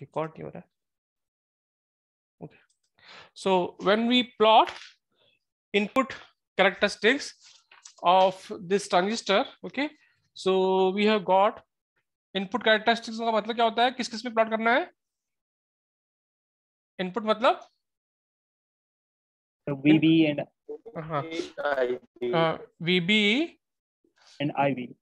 Record नहीं हो रहा है so when we plot input characteristics of this transistor okay so we have got input characteristics का मतलब क्या होता है किस किस में प्लॉट करना है इनपुट मतलब VB VB and I B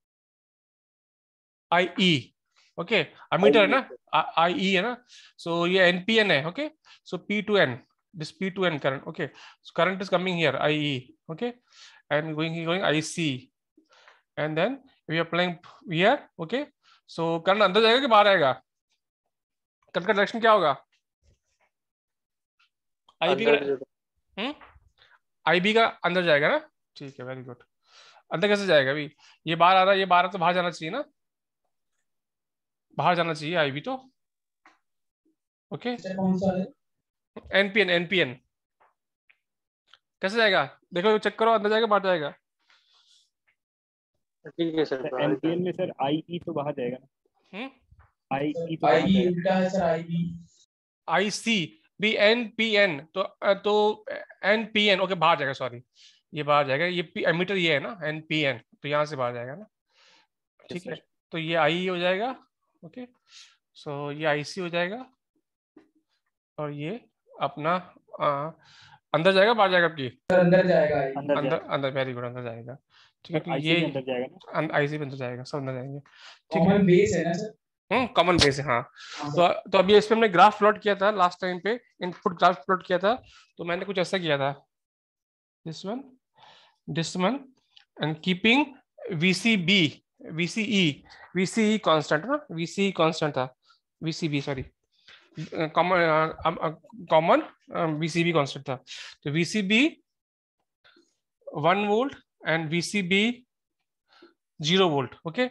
I E okay emitter e, है ना आई ई e है ना सो ये एन पी एन है okay so P to N this P to N current okay current is coming here I E okay and going going I C and then we are playing here okay so current अंदर जाएगा कि बाहर आएगा current का direction क्या होगा आई B I B का अंदर जाएगा ना ठीक है वेरी गुड अंदर कैसे जाएगा अभी ये बाहर आ रहा है ये बाहर तो बाहर जाना चाहिए ना बाहर जाना चाहिए आईवी तो ओके एनपीएन एनपीएन कैसे जाएगा देखो चेक करो अंदर जाएगा बाहर जाएगा ठीक है सर एनपीएन में आई आईई e तो बाहर जाएगा ना आईई हम्म? e तो आईई e उल्टा बी एन पी एन तो एन पी एन ओके बाहर जाएगा सॉरी ये बाहर जाएगा ये मीटर ये है ना एन पी एन तो यहाँ से बाहर जाएगा ना ठीक है तो ये आई हो जाएगा ओके सो ये आईसी हो जाएगा और ये अपना आ, अंदर जाएगा बाहर जाएगा आपकी अंदर जाएगा अंदर अंदर, वेरी गुड अंदर जाएगा ठीक है ये अंदर आईसी अं, अंदर जाएगा सब अंदर जाएंगे ठीक है बेस है ना सर कॉमन बेस है हाँ, हाँ तो तो अभी इसमें हमने ग्राफ प्लॉट किया था लास्ट टाइम पे इनपुट ग्राफ प्लॉट किया था तो मैंने कुछ ऐसा किया था this one this one and keeping VCB VCE, VCE constant ना VCE constant था VCB sorry common common VCB constant था तो VCB one volt and VCB zero volt okay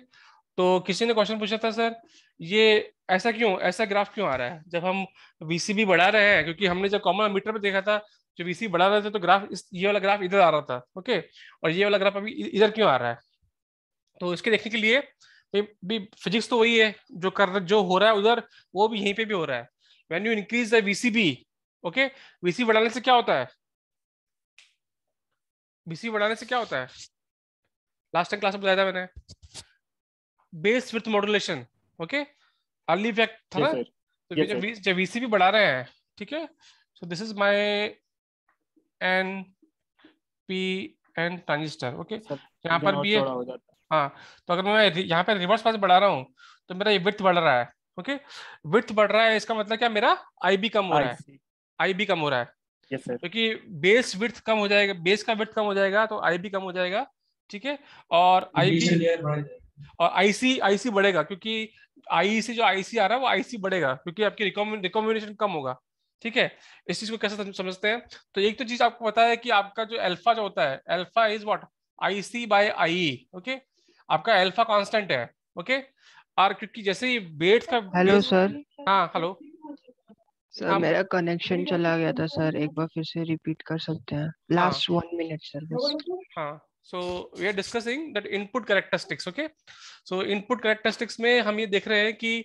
तो किसी ने क्वेश्चन पूछा था सर ये ऐसा क्यों ऐसा ग्राफ क्यों आ रहा है जब हम VCB बढ़ा रहे हैं क्योंकि हमने जब कॉमन मीटर पर देखा था जब VCB बढ़ा रहे थे तो ग्राफ इस ये वाला ग्राफ इधर आ रहा था ओके और ये वाला ग्राफ अभी इधर क्यों आ रहा है तो इसके देखने के लिए भी फिजिक्स तो वही है जो कर जो हो रहा है उधर वो भी यहीं पे भी हो रहा है when you increase the VCB okay VC बढ़ाने से क्या होता है वीसी बढ़ाने से क्या होता है लास्ट टाइम क्लास में बताया था मैंने base width modulation okay early effect था ना तो जब वीसीबी बढ़ा रहे हैं ठीक है so this is my N P N transistor okay यहाँ पर भी है हाँ तो अगर मैं यहाँ पे रिवर्स पास बढ़ा रहा हूँ तो मेरा ये विथ बढ़ रहा है ओके विथ बढ़ रहा है इसका मतलब क्या मेरा आई बी कम हो रहा है आई बी कम हो रहा है क्योंकि बेस विथ कम हो जाएगा बेस का विथ कम हो जाएगा तो आई बी कम हो जाएगा ठीक है और आई बी और आईसी आईसी बढ़ेगा क्योंकि आई e से जो आईसी आ रहा है वो आईसी बढ़ेगा क्योंकि आपकी रिकॉम्बिनेशन कम होगा ठीक है इस चीज को कैसे समझते हैं तो एक तो चीज आपको पता है कि आपका जो अल्फा जो होता है alpha is what IC by I okay आपका एल्फा कांस्टेंट है ओके और क्योंकि जैसे ही वेट का हेलो सर हाँ हेलो सर मेरा कनेक्शन चला गया था सर एक बार फिर से रिपीट कर सकते हैं लास्ट वन मिनट सर बस हाँ so we are discussing that input characteristics okay so input characteristics में हम ये देख रहे हैं कि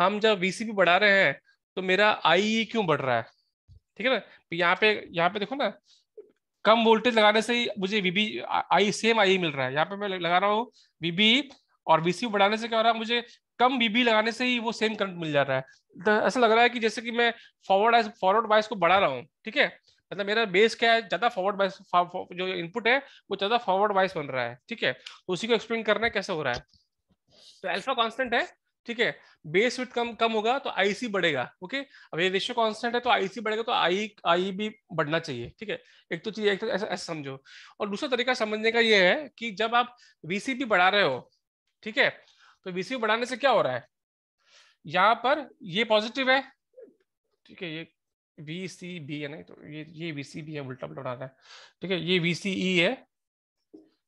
हम जब वीसीपी बढ़ा रहे हैं तो मेरा आई e e क्यों बढ़ रहा है ठीक है ना यहाँ पे यहाँ पे देखो ना कम वोल्टेज लगाने से ही मुझे वीबी आई सेम आई मिल रहा है यहाँ पे मैं लगा रहा हूँ वीबी और वीसी बढ़ाने से क्या हो रहा है मुझे कम वीबी लगाने से ही वो सेम करंट मिल जा रहा है तो ऐसा लग रहा है कि जैसे कि मैं फॉरवर्ड फॉरवर्ड बाइस को बढ़ा रहा हूँ ठीक है मतलब मेरा बेस क्या है ज्यादा फॉरवर्ड बाइस जो इनपुट है वो ज्यादा फॉरवर्ड बाइस बन रहा है ठीक है तो उसी को एक्सप्लेन करना है कैसे हो रहा है तो एल्फा कॉन्स्टेंट है ठीक है बेस विथ कम कम होगा तो आईसी बढ़ेगा ओके अब ये रेशियो कांस्टेंट है तो आईसी बढ़ेगा तो आई आई भी बढ़ना चाहिए ठीक है एक तो चीज एक तो ऐसा ऐसा समझो और दूसरा तरीका समझने का ये है कि जब आप वीसीपी बढ़ा रहे हो ठीक है तो वीसीपी बढ़ाने से क्या हो रहा है यहाँ पर ये पॉजिटिव है ठीक है ये वी सी बी है ना तो ये ये वी सी बी है उल्टा उल्टा बढ़ा रहा है ठीक है ये वी सी ई है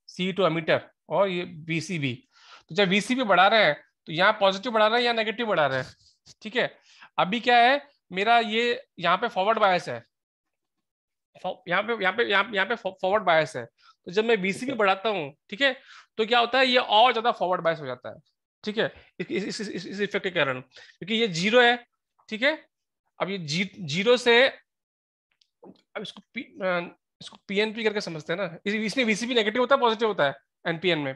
सी टू अमीटर और ये वी सी बी तो जब वी सी बी बढ़ा रहे हैं तो यहाँ पॉजिटिव बढ़ा रहा है या नेगेटिव बढ़ा रहा है ठीक है अभी क्या है मेरा ये यहाँ पे फॉरवर्ड बायस है यहाँ पे यहाँ पे यहाँ पे फॉरवर्ड बायस है तो जब मैं बीसी भी बढ़ाता हूँ ठीक है तो क्या होता है ये और ज्यादा फॉरवर्ड बायस हो जाता है ठीक है इस इस इस इफेक्ट के कारण क्योंकि ये जीरो है ठीक है अब ये जी, जीरो से अब इसको पी, इसको पीएनपी करके समझते हैं ना इसमें वीसीबी नेगेटिव होता है पॉजिटिव होता है एनपीएन में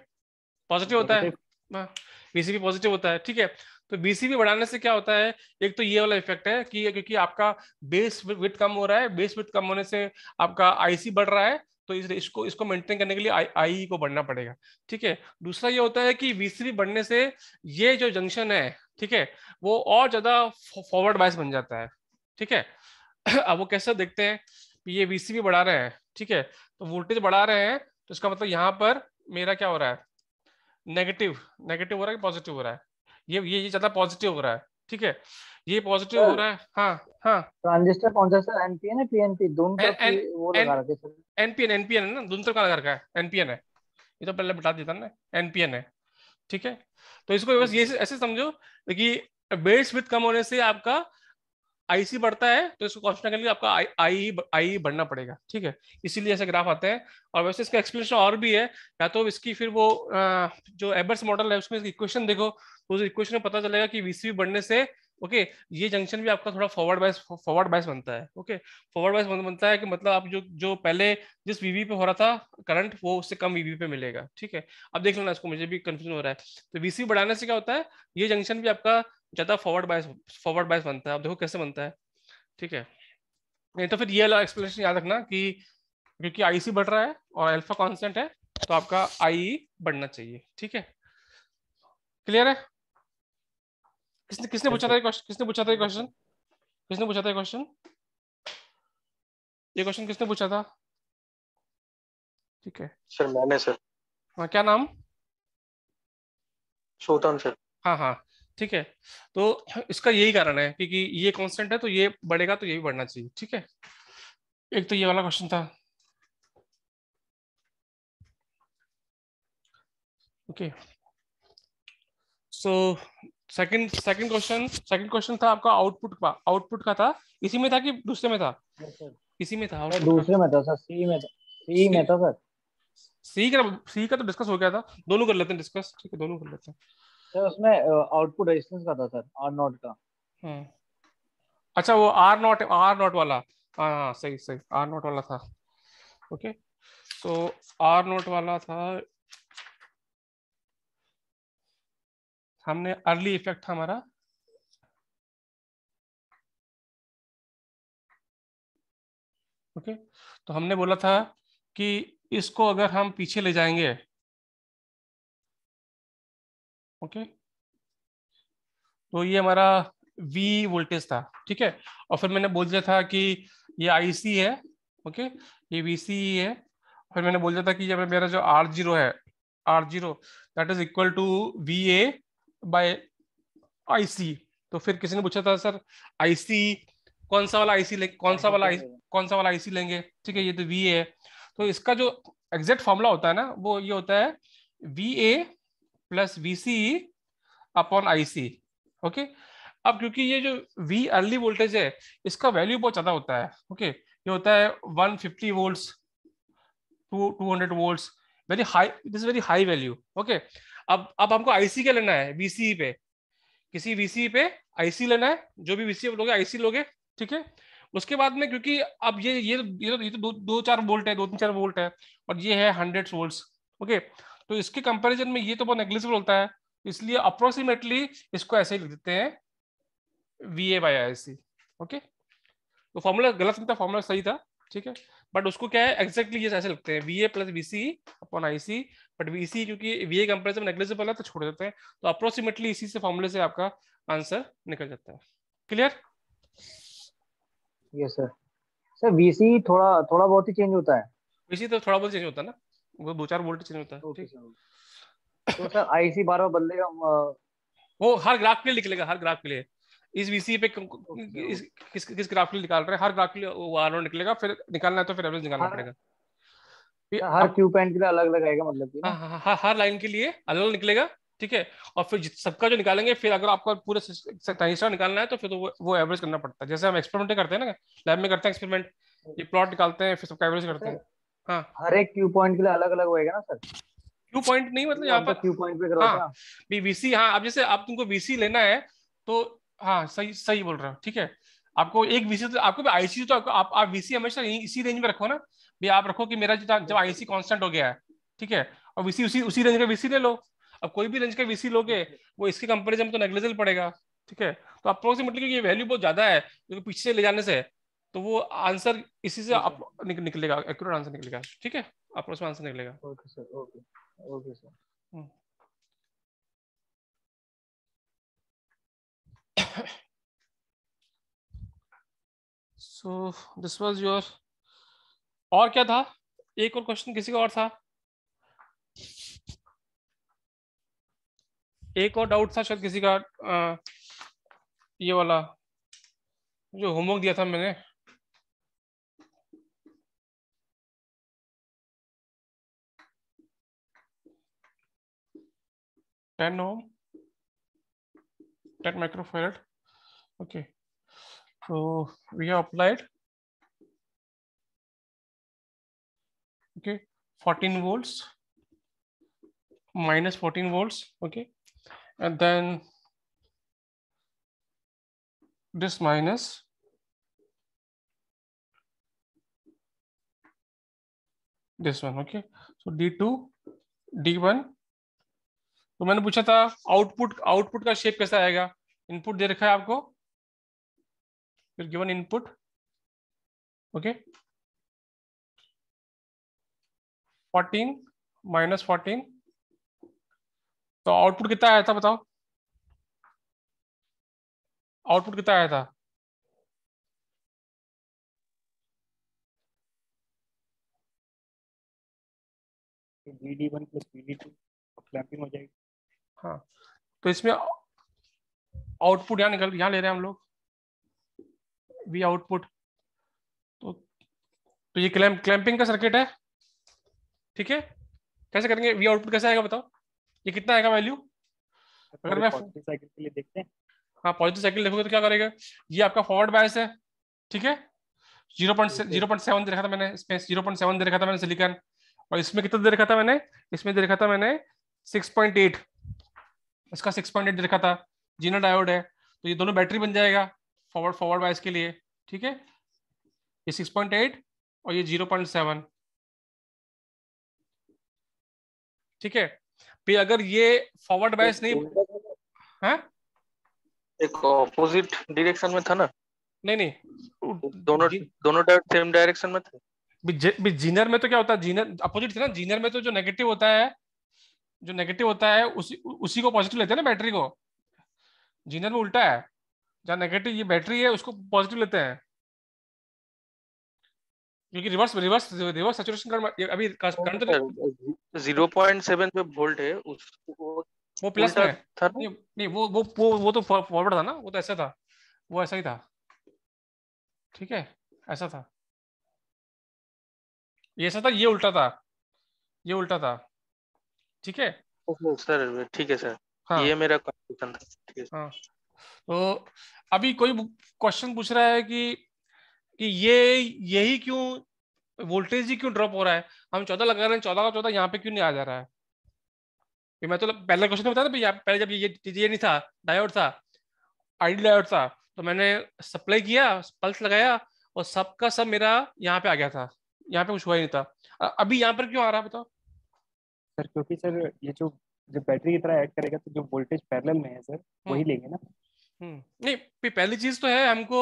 पॉजिटिव होता है बीसीपी पॉजिटिव होता है ठीक है तो बीसीपी बढ़ाने से क्या होता है एक तो ये वाला इफेक्ट है कि क्योंकि आपका बेस विट कम हो रहा है बेस विट कम होने से आपका आईसी बढ़ रहा है तो इस, इसको इसको मेंटेन करने के लिए आई e को बढ़ना पड़ेगा ठीक है दूसरा ये होता है कि वीसीबी बढ़ने से ये जो जंक्शन है ठीक है वो और ज्यादा फॉरवर्ड बायस बन जाता है ठीक है अब वो कैसे देखते हैं ये वीसीबी बढ़ा रहे हैं ठीक है तो वोल्टेज बढ़ा रहे हैं तो इसका मतलब यहाँ पर मेरा क्या हो रहा है नेगेटिव नेगेटिव हो रहा है पॉजिटिव हो रहा है ये ये ये ज्यादा पॉजिटिव हो रहा है ठीक है ये पॉजिटिव हो रहा है हाँ हाँ ट्रांजिस्टर कौन सा सर एनपीएन है पीएनपी दोनों तरफ लगा एनपीएन एनपीएन है ना दोनों तरफ का लगा रखा है एनपीएन है ये तो पहले बता देता ना एनपीएन है ठीक है तो इसको बस हम्म। ये ऐसे समझो कि बेस विथ कम होने से आपका आई सी बढ़ता है तो इसको क्वेश्चन के लिए आपका आई आई बढ़ना पड़ेगा ठीक है इसीलिए ऐसे ग्राफ आते हैं और वैसे इसका एक्सप्लेनेशन और भी है या तो इसकी फिर वो जो एबर्स मॉडल है उसमें इक्वेशन देखो तो उस इक्वेशन में पता चलेगा कि वीसीबी बढ़ने से ओके ये जंक्शन भी आपका थोड़ा फॉरवर्ड बाइस फॉरवर्ड बाइस बनता है ओके फॉरवर्ड बाइस बनता है कि मतलब आप जो जो पहले जिस वीवी पे हो रहा था करंट वो उससे कम वीवी पे मिलेगा ठीक है अब देख लेना इसको मुझे भी कंफ्यूजन हो रहा है तो वीसी बढ़ाने से क्या होता है ये जंक्शन भी आपका ज़्यादा फॉरवर्ड बायस फॉरवर्ड बायस बनता है आप देखो कैसे बनता है ठीक है नहीं तो फिर ये एक्सप्लेनेशन याद रखना कि क्योंकि आई सी बढ़ रहा है और अल्फा कॉन्स्टेंट है तो आपका आई e बढ़ना चाहिए ठीक है क्लियर है किसने किसने पूछा था क्वेश्चन किसने पूछा था ये क्वेश्चन किसने पूछा था ये क्वेश्चन ये क्वेश्चन किसने पूछा था ठीक है सर मैंने सर हाँ क्या नाम सोतन सर हाँ हाँ ठीक है तो इसका यही कारण है क्योंकि ये कॉन्स्टेंट है तो ये बढ़ेगा तो ये भी बढ़ना चाहिए ठीक है एक तो ये वाला क्वेश्चन था okay so second second question second question था आपका आउटपुट का आउटपुट का था इसी में था कि दूसरे में था इसी में था दूसरे में था सर सी में था सी में था सर सी का सी का तो डिस्कस हो गया था दोनों कर लेते हैं डिस्कस ठीक है दोनों कर लेते हैं सर तो उसमें आउटपुट रेजिस्टेंस का था सर आर नॉट का हम्म। अच्छा वो आर नॉट आर नॉट वाला हाँ, हाँ, हाँ सही सही आर नॉट वाला था ओके सो आर नॉट वाला था हमने अर्ली इफेक्ट था हमारा ओके okay. तो हमने बोला था कि इसको अगर हम पीछे ले जाएंगे ओके तो ये हमारा वी वोल्टेज था ठीक है और फिर मैंने बोल दिया था कि ये आई सी है ओके ये वी सी है फिर मैंने बोल दिया था कि जब मेरा जो आर जीरो है R zero that is equal to V A by I C तो फिर किसी ने पूछा था सर आई सी कौन सा वाला आईसी कौन सा वाला आई कौन सा वाला आईसी लेंगे ठीक है ये तो वी ए है तो इसका जो एग्जैक्ट फॉर्मूला होता है ना वो ये होता है V A plus V C upon I C okay अब क्योंकि ये जो वी अर्ली वोल्टेज है इसका वैल्यू बहुत ज्यादा होता है ओके okay? ये होता है 150 fifty volt to two hundred volt very high this very high value okay अब अब हमको आईसी क्या लेना है वीसी पे किसी वीसी पे आईसी लेना है जो भी वीसी लोगे आईसी लोगे ठीक है उसके बाद में क्योंकि अब ये ये ये तो, तो दो, दो चार वोल्ट है दो तीन चार वोल्ट है और ये है हंड्रेड वोल्ट ओके okay? तो इसके कंपैरिजन में ये तो बहुत नेग्लिजिबल होता है इसलिए अप्रोक्सीमेटली इसको ऐसे ही लिख देते हैं V A by I C okay तो फॉर्मूला गलत नहीं था फॉर्मूला सही था ठीक है बट उसको क्या है एक्जैक्टली ये ऐसे लिखते हैं V A plus V C upon I C but V C क्योंकि वी ए कंपेरिजन नेग्लिजिबल है तो छोड़ देते हैं तो अप्रोक्सीमेटली इसी से फॉर्मूले से आपका आंसर निकल जाता है clear yes sir sir VC थोड़ा थोड़ा बहुत ही चेंज होता है वीसी तो थोड़ा बहुत चेंज होता है ना वो दो चार वोल्ट चेंज होता है ठीक तो सर आईसी बार बार बदलेगा वो हर ग्राफ के लिए निकलेगा हर ग्राफ के लिए इस वीसी पे इस, किस किस ग्राफ के लिए निकाल रहे हैं हर ग्राफ के लिए वो आर निकलेगा फिर निकालना है तो फिर एवरेज निकालना पड़ेगा हर क्यू पॉइंट के लिए अलग अलग आएगा मतलब कि हाँ, हाँ, हाँ, हर हर लाइन के लिए अलग अलग निकलेगा ठीक है और फिर सबका जो निकालेंगे फिर अगर आपको पूरा ट्रांजिस्टर निकालना है तो फिर तो वो एवरेज करना पड़ता है जैसे हम एक्सपेरिमेंट करते हैं ना लैब में करते हैं एक्सपेरिमेंट ये प्लॉट निकालते हैं फिर सबका एवरेज करते हैं हाँ हर एक क्यू पॉइंट के लिए अलग अलग होएगा ना सर क्यू पॉइंट नहीं मतलब तो यहाँ तो पर क्यू पॉइंट पे हाँ बीवीसी हाँ अब जैसे आप तुमको वीसी लेना है तो हाँ सही सही बोल रहा हूँ ठीक है आपको एक वीसी तो आपको आईसी तो आपको आप, आप वीसी हमेशा इसी रेंज में रखो ना भी आप रखो कि मेरा जितना जब आईसी कांस्टेंट हो गया है ठीक है और वीसी उसी उसी रेंज का वीसी ले लो अब कोई भी रेंज का वीसी लोगे वो इसके कंपेरिजन में तो नेग्लेजेंट पड़ेगा ठीक है तो अप्रोक्सीमेटली ये वैल्यू बहुत ज्यादा है क्योंकि पीछे ले जाने से तो वो आंसर इसी से आप निक, निकलेगा एक्यूरेट आंसर निकलेगा ठीक है आप उसमें आंसर निकलेगा okay sir okay okay sir so this was your और क्या था एक और क्वेश्चन किसी का और था एक और डाउट था शायद किसी का आ, ये वाला जो होमवर्क दिया था मैंने 10 ohm 10 microfarad okay so we have applied okay 14 volts minus 14 volts okay and then this minus this one okay so d2 d1 तो मैंने पूछा था आउटपुट आउटपुट का शेप कैसा आएगा इनपुट दे रखा है आपको फिर given input okay fourteen minus fourteen तो आउटपुट कितना आया था बताओ आउटपुट कितना आया था B D one plus B D two clipping हो जाएगी हाँ तो इसमें आउटपुट यहाँ निकल यहाँ ले रहे हैं हम लोग वी आउटपुट तो तो ये क्लैम क्लैंपिंग का सर्किट है ठीक है कैसे करेंगे वी आउटपुट कैसे आएगा बताओ ये कितना आएगा वैल्यू तो अगर मैं साइकिल के लिए देखते हैं हाँ पॉजिटिव साइकिल देखोगे तो क्या करेगा ये आपका फॉरवर्ड बायस है ठीक है zero point zero point seven दे रखा था मैंने इसमें जीरो पॉइंट सेवन दे रखा था मैंने सिलिकॉन और इसमें कितना दे रखा था मैंने इसमें दे रखा था मैंने सिक्स पॉइंट एट इसका सिक्स पॉइंट एट रखा था जीना डायोड है तो ये दोनों बैटरी बन जाएगा फॉरवर्ड फॉरवर्ड वाइज के लिए ठीक है ये सिक्स पॉइंट एट और ये जीरो पॉइंट सेवन ठीक है फिर अगर ये फॉरवर्ड वाइज नहीं है हाँ? एक ऑपोजिट डायरेक्शन में था ना नहीं नहीं दोनों दोनों सेम डायरेक्शन में थे जीनर में तो क्या होता है जीनर अपोजिट थे ना जीनर में तो जो नेगेटिव होता है जो नेगेटिव होता है उसी उसी को पॉजिटिव लेते हैं ना बैटरी को जीनर में उल्टा है जहां नेगेटिव ये बैटरी है उसको पॉजिटिव लेते हैं क्योंकि reverse reverse reverse saturation current अभी करंट तो 0.7 पे वोल्ट है उसको वो प्लस में था नहीं, नहीं वो वो वो वो तो फॉरवर्ड था ना वो तो ऐसा था वो ऐसा ही था ठीक है ऐसा था ये ऐसा था ये उल्टा था ये उल्टा था ठीक है सर ठीक है सर हाँ ये मेरा क्वेश्चन था ठीक है हाँ तो अभी कोई क्वेश्चन पूछ रहा है कि कि ये यही क्यों वोल्टेज ही क्यों ड्रॉप हो रहा है हम चौदह लगा रहे हैं चौदह का चौदह यहाँ पे क्यों नहीं आ जा रहा है कि मैं तो पहले क्वेश्चन बताया था पहले जब ये ये नहीं था डायोड था आईडी डायोड था तो मैंने सप्लाई किया पल्स लगाया और सबका सब मेरा यहाँ पे आ गया था यहाँ पे कुछ हुआ ही नहीं था अभी यहाँ पर क्यों आ रहा है बताओ सर क्योंकि सर ये जो जब बैटरी की तरह ऐड करेगा तो जो वोल्टेज पैरेलल में है सर हम्म। वही लेंगे ना हम्म। नहीं पहली चीज तो है हमको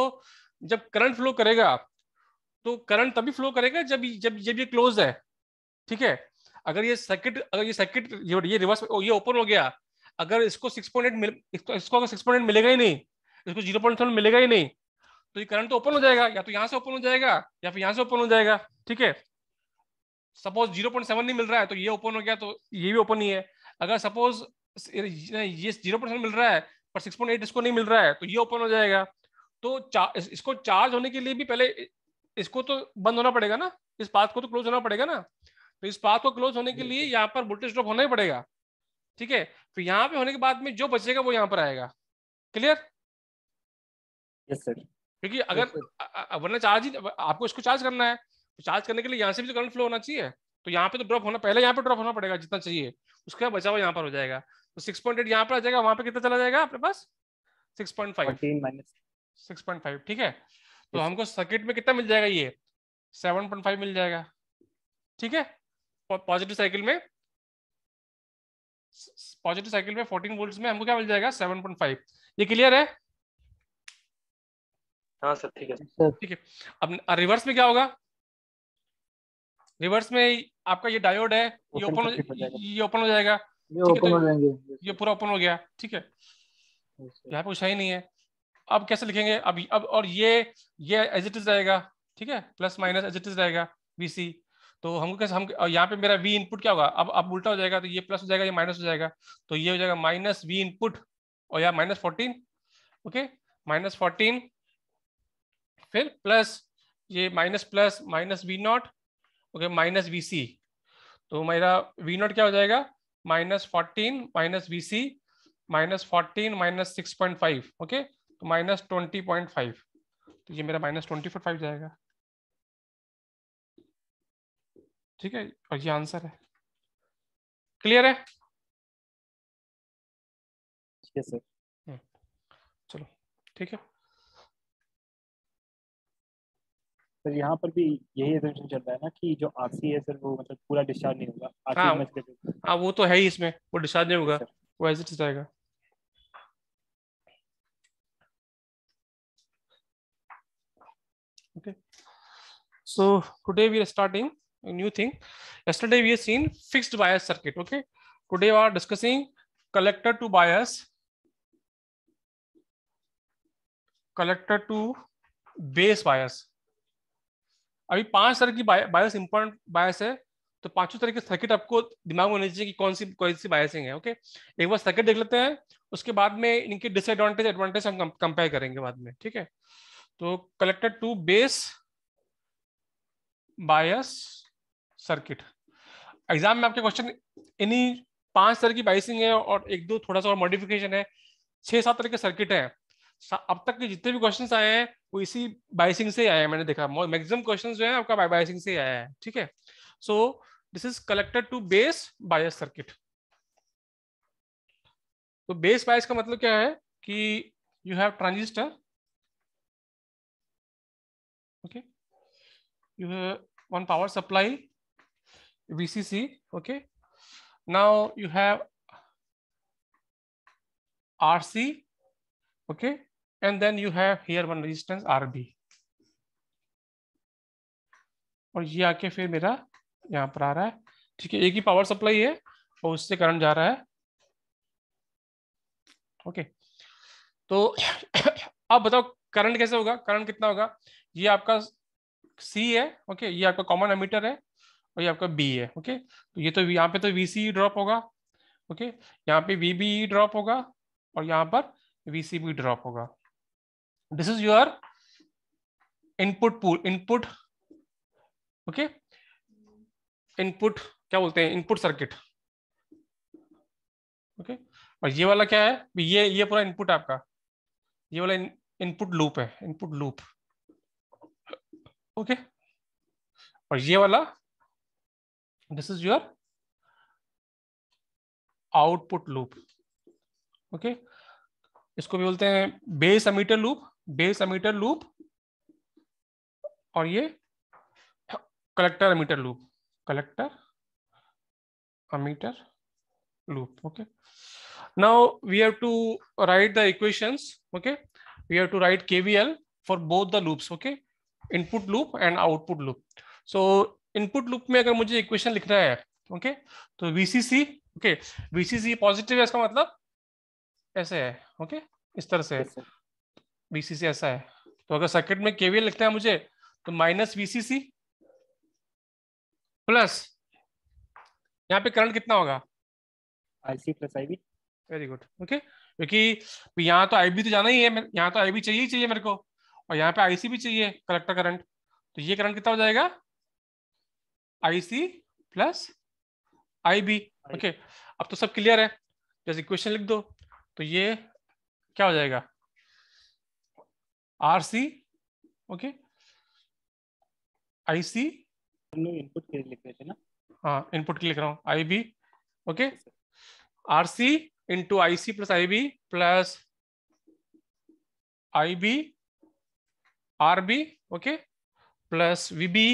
जब करंट फ्लो करेगा तो करंट तभी फ्लो करेगा जब जब जब ये क्लोज है ठीक है अगर ये सर्किट अगर ये सर्किट ये रिवर्स ये ओपन हो गया अगर इसको सिक्स पॉइंट मिल इसको, अगर सिक्स पॉइंट मिलेगा ही नहीं इसको जीरो पॉइंट मिलेगा ही नहीं तो ये करंट तो ओपन हो जाएगा या तो यहाँ से ओपन हो जाएगा या फिर यहाँ से ओपन हो जाएगा ठीक है सपोज जीरो पॉइंट सेवन नहीं मिल रहा है तो ये ओपन हो गया तो ये भी ओपन ही है अगर सपोज ये जीरो परसेंट मिल रहा है पर सिक्स पॉइंट एट इसको नहीं मिल रहा है तो ये ओपन हो जाएगा तो चा, इस, इसको चार्ज होने के लिए भी पहले इसको तो बंद होना पड़ेगा ना इस पाथ को तो क्लोज होना पड़ेगा ना तो इस पाथ को क्लोज होने के लिए यहाँ पर वोल्टेज ड्रॉप होना ही पड़ेगा ठीक है तो यहाँ पे होने के बाद में जो बचेगा वो यहाँ पर आएगा क्लियर यस सर क्योंकि अगर वरना चार्ज ही आपको इसको चार्ज करना है चार्ज करने के लिए यहाँ से भी तो करंट फ्लो होना चाहिए तो यहाँ पे तो ड्रॉप होना पहले यहाँ पे ड्रॉप होना पड़ेगा जितना चाहिए उसका बचा हुआ यहाँ पर हो जाएगा तो सिक्स पॉइंट एट यहाँ पर आ जाएगा वहां पर कितना चला जाएगा आपके पास सिक्स पॉइंट फाइव ठीक है तो हमको सर्किट में कितना मिल जाएगा ये सेवन पॉइंट फाइव मिल जाएगा ठीक है पॉजिटिव साइकिल में पॉजिटिव साइकिल में 14 वोल्ट्स में हमको क्या मिल जाएगा 7.5 ये क्लियर है हाँ सर ठीक है ठीक है अब रिवर्स में क्या होगा रिवर्स में आपका ये डायोड है ये ओपन ये ओपन हो जाएगा ये ओपन तो हो जाएंगे ये पूरा ओपन हो गया ठीक है अच्छा। यहाँ पे कुछ है ही नहीं है अब कैसे लिखेंगे अब अब और ये ये एज इट इज रहेगा ठीक है plus minus as it is रहेगा बी तो हमको कैसे हम यहाँ पे मेरा वी इनपुट क्या होगा अब अब उल्टा हो जाएगा तो ये प्लस हो जाएगा ये माइनस हो जाएगा तो ये हो जाएगा माइनस वी इनपुट और यहाँ minus fourteen okay minus fourteen फिर प्लस ये minus plus minus V naught okay minus V C तो मेरा वी नॉट क्या हो जाएगा minus fourteen minus V C minus fourteen minus six point five okay तो माइनस ट्वेंटी पॉइंट फाइव तो ये मेरा माइनस ट्वेंटी फोर फाइव जाएगा ठीक है और ये आंसर है क्लियर है yes, सर हम्म। चलो ठीक है सर तो यहाँ पर भी यही एजम्पशन चल रहा है ना कि जो आरसी है सर वो मतलब पूरा डिस्चार्ज नहीं होगा हाँ, हाँ वो तो है ही इसमें वो डिस्चार्ज नहीं होगा वो एज इट जाएगा okay so today we are starting a new thing yesterday we have seen fixed bias circuit okay today we are discussing collector to bias collector to base bias अभी पांच तरह की बायस important बायस है तो पांचों तरह के सर्किट आपको दिमाग में होनी चाहिए कि कौन सी कौन सी बायसिंग है ओके एक बार सर्किट देख लेते हैं उसके बाद में इनके डिसएडवांटेज एडवांटेज हम कंपेयर करेंगे बाद में ठीक है तो collected to base bias circuit exam में आपके क्वेश्चन इन्हीं पांच तरह की बाइसिंग है और एक दो थोड़ा सा और मॉडिफिकेशन है छह सात तरह के सर्किट है अब तक के जितने भी क्वेश्चंस आए हैं वो इसी बाइसिंग से आया है मैंने देखा मैक्सिमम क्वेश्चन जो है आपका बाइसिंग से आया है ठीक है so this is collected to base bias circuit तो बेस बायस का मतलब क्या है कि you have transistor okay you have one power supply vcc okay now you have rc okay and then you have here one resistance RB और ये आके फिर मेरा यहाँ पर आ रहा है ठीक है एक ही पावर सप्लाई है और उससे करंट जा रहा है ओके तो अब बताओ करंट कैसे होगा करंट कितना होगा ये आपका सी है ओके ये आपका कॉमन एमीटर है और ये आपका बी है ओके तो ये तो यहाँ पे तो वी सी ड्रॉप होगा ओके यहाँ पे वी बी ड्रॉप होगा और यहाँ पर वी सी बी ड्रॉप होगा this is your इनपुट पूल इनपुट ओके इनपुट क्या बोलते हैं इनपुट सर्किट ओके और ये वाला क्या है ये ये पूरा इनपुट आपका ये वाला इनपुट लूप है इनपुट लूप ओके और ये वाला this is your output loop okay इसको भी बोलते हैं base emitter loop base emitter loop और ये collector emitter loop collector emitter loop okay now we have to write the equations okay we have to write KVL for both the loops okay input loop and output loop so input loop में अगर मुझे equation लिखना है okay तो VCC okay VCC positive है इसका मतलब ऐसे है ओके okay? इस तरह से है बीसीसी ऐसा है तो अगर सर्किट में केवीएल लिखता है मुझे तो माइनस वीसीसी प्लस यहाँ पे करंट कितना होगा IC plus IB very good okay क्योंकि यहाँ तो आईबी तो जाना ही है यहाँ तो आईबी चाहिए ही चाहिए मेरे को और यहाँ पे आईसी भी चाहिए कलेक्टर करंट तो ये करंट कितना हो जाएगा आईसी प्लस आईबी ओके अब तो सब क्लियर है जैसे क्वेश्चन लिख दो तो ये क्या हो जाएगा RC, okay? IC. इनपुट के लिख रहे थे ना हाँ इनपुट के लिख रहा हूँ I B okay R C into I C plus I B plus I B R B okay plus V B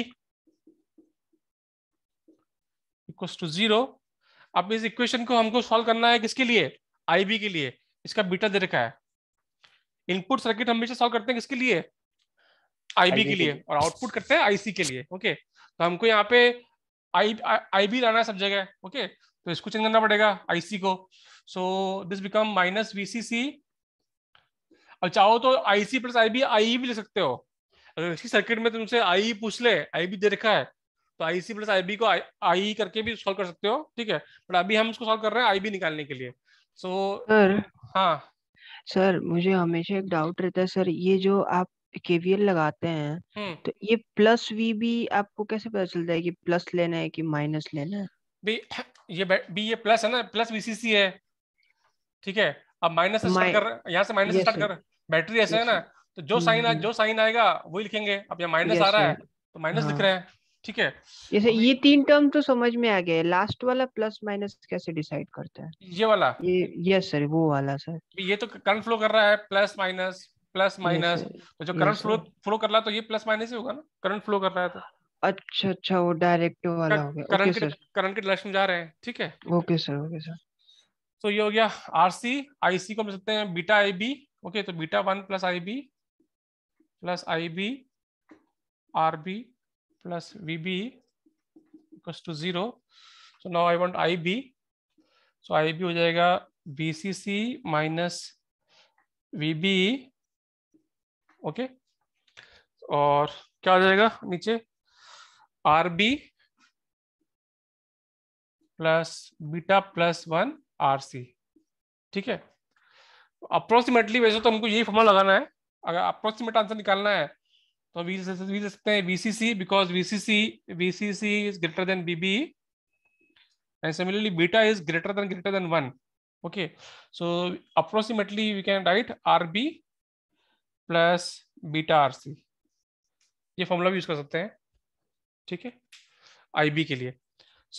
equals to zero अब इस इक्वेशन को हमको सॉल्व करना है किसके लिए आई बी के लिए इसका बीटा दे रखा है इनपुट सर्किट हमेशा सॉल्व करते हैं किसके लिए आईबी के लिए और आउटपुट करते हैं आईसी के लिए ओके तो हमको यहाँ पे आई आईबी लाना है सब जगह ओके तो इसको चेंज करना पड़ेगा आईसी को so this become minus VCC अब चाहो तो आईसी प्लस आईबी आई भी ले सकते हो अगर इसी सर्किट में तुमसे आई e पूछ ले आई भी दे रखा है तो आईसी प्लस आई बी को आई, आई e करके भी सॉल्व कर सकते हो ठीक है बट अभी हम इसको सॉल्व कर रहे हैं आई बी निकालने के लिए सो so, हाँ सर मुझे हमेशा एक डाउट रहता है सर ये जो आप केवीएल लगाते हैं हम्म। तो ये प्लस वी भी आपको कैसे पता चलता है कि प्लस लेना है कि माइनस लेना है बी ये बी ये प्लस है ना प्लस वीसीसी है ठीक है अब माइनस से स्टार्ट कर यहाँ से माइनस स्टार्ट कर बैटरी ऐसे है ना तो जो साइन हम्म, जो हम्म। साइन आएगा वही लिखेंगे अब यहाँ माइनस आ रहा है तो माइनस लिख हाँ। रहे हैं ठीक है जैसे ये तीन टर्म तो समझ में आ गए लास्ट वाला प्लस माइनस कैसे डिसाइड करता है ये वाला ये यस सर वो वाला सर ये तो करंट फ्लो कर रहा है प्लस माइनस प्लस माइनस तो जो करंट फ्लो फ्लो कर रहा है तो ये प्लस माइनस ही होगा ना करंट फ्लो कर रहा है तो अच्छा अच्छा वो डायरेक्ट वाला हो गया करंट के करंट के डायरेक्शन जा रहे हैं ठीक है ओके सर ओके सर तो ये हो गया आरसी आईसी को हम सकते हैं बीटा आई बी ओके तो beta one plus I B plus I B plus VB equals to zero. So now I want IB. So IB हो जाएगा BCC minus VB. Okay okay? और क्या हो जाएगा नीचे RB plus beta plus one RC. ठीक है approximately वैसे तो हमको यही फॉर्मूला लगाना है अगर अप्रोक्सीमेट आंसर निकालना है तो वी वी सकते हैं VCC because VCC VCC is greater than BB and similarly beta is greater than greater than 1 okay so approximately we can write rb plus beta rc ये formula use कर सकते हैं ठीक है आईबी के लिए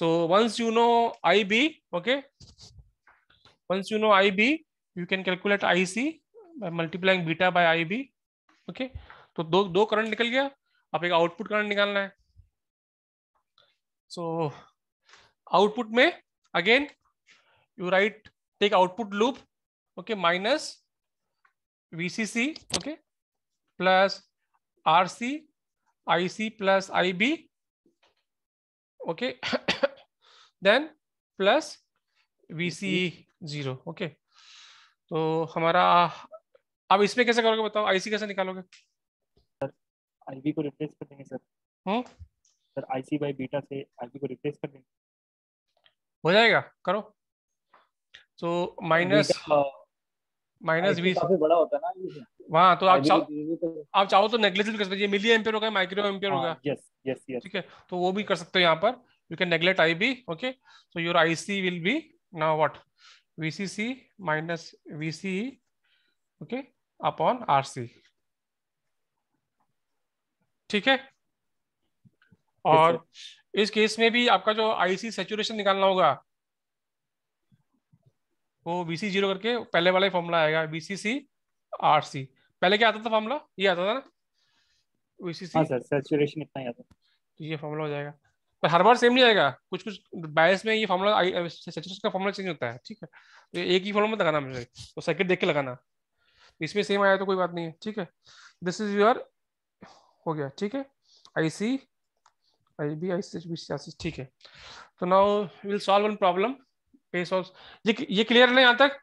so once you know IB okay once you know IB you can calculate IC by multiplying beta by IB okay okay? तो दो दो करंट निकल गया अब एक आउटपुट करंट निकालना है सो आउटपुट में again you write take output loop okay minus VCC okay plus plus I B okay okay plus V C zero okay तो हमारा अब इसमें कैसे करोगे बताओ आईसी कैसे निकालोगे आईवी को रिप्लेस कर देंगे sir hmm sir IC by beta से आईवी को रिप्लेस कर देंगे हो जाएगा करो सो माइनस माइनस बीस काफी बड़ा होता है ना वहाँ तो आप चाहो तो- आप चाहो तो नेग्लेक्ट कर सकते हैं मिली एम्पियर होगा माइक्रो एम्पियर होगा यस यस यस ठीक है तो वो भी कर सकते हो यहाँ पर you you can I IB. Okay, so your IC will be now what VCC minus VCE. Okay, upon RC. ठीक है और इस केस में भी आपका जो आईसी सेचुरेशन निकालना होगा वो बीसी जीरो करके पहले वाला फॉर्मूला आएगा बीसीसी आर सी पहले क्या आता था फॉर्मूला ये आता था ना सेचुरेशन हाँ, इतना ही आता तो ये फॉर्मूला हो जाएगा पर हर बार सेम नहीं आएगा कुछ कुछ बायस में ये फॉर्मूला सेचुरेशन का फॉर्मूला चेंज होता है ठीक है तो एक ही फॉर्मूला मत लगाना मुझे तो सर्किट देख के लगाना इसमें सेम आया तो कोई बात नहीं है ठीक है दिस इज योर हो गया ठीक है आई सी आई बी आई सी ठीक है तो now will solve one problem base of ये ये क्लियर नहीं यहाँ तक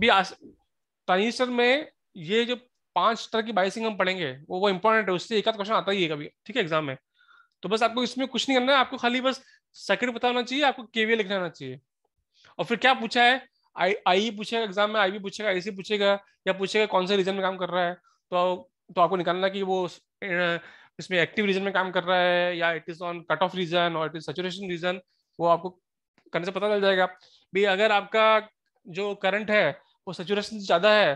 भी ट्रांजिस्टर में ये जो पांच तरह की बाइसिंग हम पढ़ेंगे वो वो इंपॉर्टेंट है उससे एक आध क्वेश्चन आता ही है कभी ठीक है एग्जाम में तो बस आपको इसमें कुछ नहीं करना है आपको खाली बस सर्किट पता होना चाहिए आपको केवीए लिखना होना चाहिए और फिर क्या पूछा है आई आई पूछेगा एग्जाम में आई बी पूछेगा आई सी पूछेगा या पूछेगा कौन से रीजन में काम कर रहा है तो तो आपको निकालना कि वो इसमें एक्टिव रीजन में काम कर रहा है या it is on cut off region और इट इज सेचुरेशन रीजन वो आपको करने से पता चल जाएगा भी अगर आपका जो करंट है वो सेचुरेशन से ज्यादा है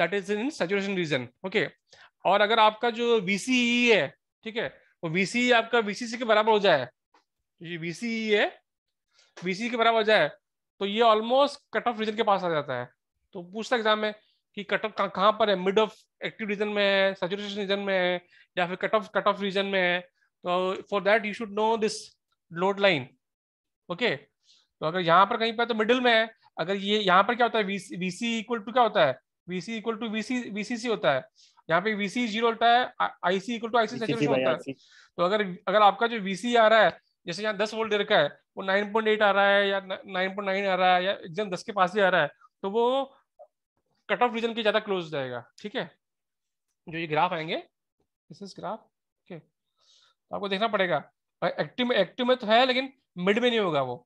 that is in saturation region okay और अगर आपका जो वी e है ठीक है वो वी e आपका वी के बराबर हो जाए ये वी e है वी के बराबर हो जाए तो ये ऑलमोस्ट कट ऑफ रीजन के पास आ जाता है तो पूछता एग्जाम में कि कट ऑफ कहाँ पर है मिड ऑफ एक्टिव रीजन में है सेचुरेशन रीजन में है या फिर cut off cut off region में है तो for that you should know this load line okay तो अगर यहाँ पर कहीं पर तो मिडिल में है अगर ये यहाँ पर क्या होता है वी सी इक्वल टू क्या होता है V C equal to V C V C C होता है यहाँ पे वी सी जीरो होता है I C equal to I C saturation होता है तो अगर अगर आपका जो वी सी आ रहा है जैसे यहाँ दस वोल्ट दे रखा है वो नाइन पॉइंट एट आ रहा है या नाइन पॉइंट नाइन आ रहा है या एकदम दस के पास ही आ रहा है तो वो कट ऑफ रीजन के ज्यादा क्लोज जाएगा ठीक है जो ये ग्राफ आएंगे दिस इज ग्राफ ओके आपको देखना पड़ेगा एक्टिव में एक्टिव में तो है लेकिन मिड में नहीं होगा वो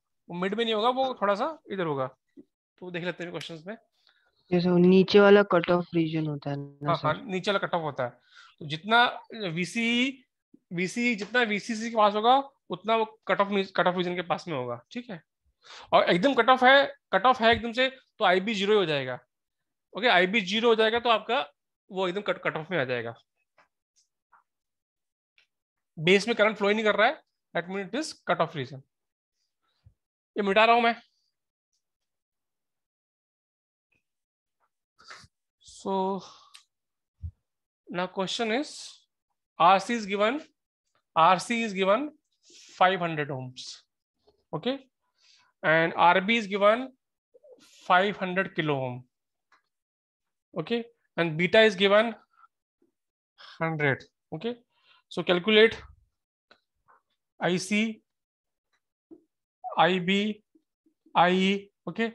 मिड में नहीं होगा वो थोड़ा सा इधर होगा तो देख लेते हैं क्वेश्चंस में जैसे नीचे वाला कट ऑफ रीजन होता है ना हां हां नीचे वाला कट ऑफ होता है तो जितना वीसी वीसी जितना वीसीसी के पास होगा उतना वो cut off cut off region के पास में होगा ठीक है और एकदम कट ऑफ है कट ऑफ है एकदम से तो आईबी बी जीरो हो जाएगा ओके आई बी जीरो हो जाएगा तो आपका वो एकदम कट कट ऑफ में आ जाएगा बेस में करंट फ्लो ही नहीं कर रहा है mean it is cut off region ये मिटा रहा हूं मैं सो ना question is R C is given R C is given five hundred ohms okay and RB is given five hundred kilo ohms okay and beta is given 100 okay so calculate ic ib ie okay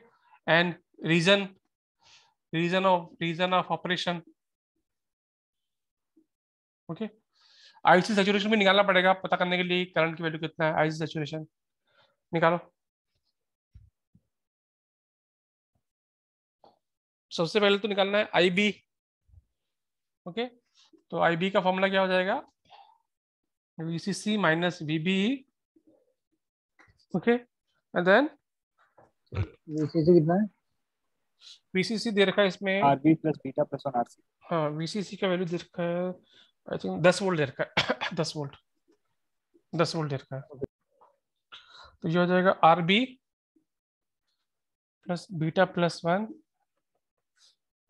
and reason reason of reason of operation okay IC saturation भी निकालना पड़ेगा पता करने के लिए current की value कितना है आईसी सेचुरेशन निकालो सबसे पहले तो निकालना है आई बी ओके तो आई बी का फॉर्मूला क्या हो जाएगा minus V B okay and then VCC कितना है? वीसीसी दे रखा है इसमें B plus beta plus R C हाँ वीसीसी का वैल्यू दे रखा है आई थिंक दस वोल्ट दे रखा है दस वोल्ट दस वोल्ट दे रखा है तो ये हो जाएगा B plus beta plus one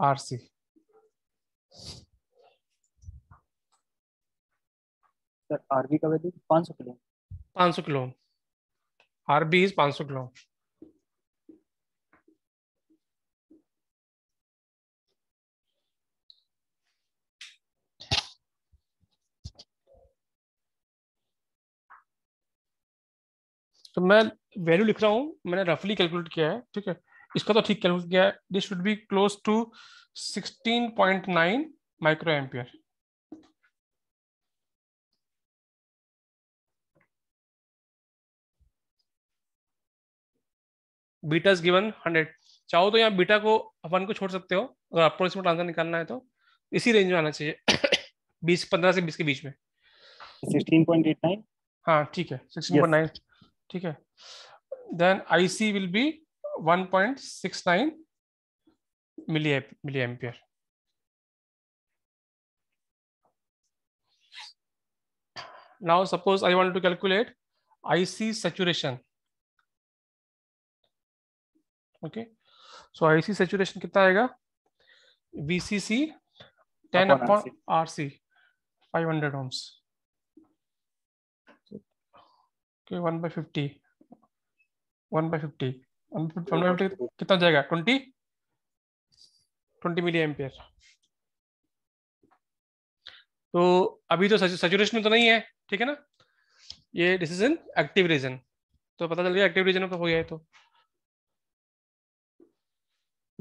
RC sir RB का value 500 kilo 500 kilo RB is 500 kilo तो मैं वैल्यू लिख रहा हूं मैंने रफली कैलकुलेट किया है ठीक है इसका तो ठीक क्या किया this should be close to 16.9 micro ampere beta given 100 चाहो तो यहाँ बीटा को अपन को छोड़ सकते हो अगर आपको इसमें आंसर निकालना है तो इसी रेंज में आना चाहिए बीस पंद्रह से बीस के बीच में 16.89 हाँ ठीक है 16.9 yes. ठीक है then IC will be 1.69 milli milliampere. Now suppose I want to calculate IC saturation. Okay, so IC saturation कितना आएगा? VCC 10 upon RC 500 ohms. Okay, 1 by 50. 1 by 50. हाँ। कितना जाएगा ट्वेंटी ट्वेंटी मिली एम्पियर तो अभी तो सेचुरेशन तो नहीं है ठीक है ना ये डिसीजन एक्टिव रीजन तो पता चल गया एक्टिव रीजन तो हो गया है तो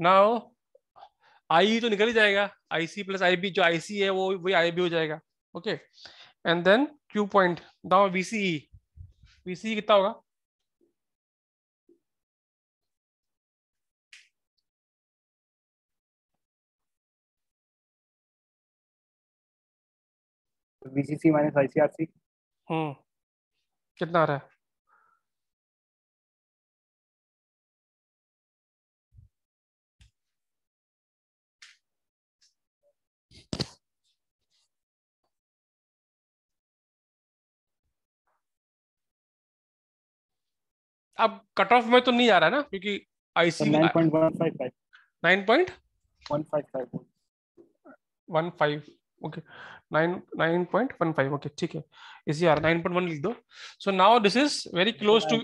नाउ आई तो निकल ही जाएगा आईसी प्लस आई बी जो आईसी है वो वही आई बी हो जाएगा okay and then Q point दाओ वी सी कितना होगा बीसीसी माइनस आईसीआरसी हम्म कितना आ रहा है अब कट ऑफ में तो नहीं आ रहा ना क्योंकि IC nine point one five five nine point one five five one five okay nine nine point one five okay ठीक है इसी यार नाइन पॉइंट वन लिख दो so now this is very close to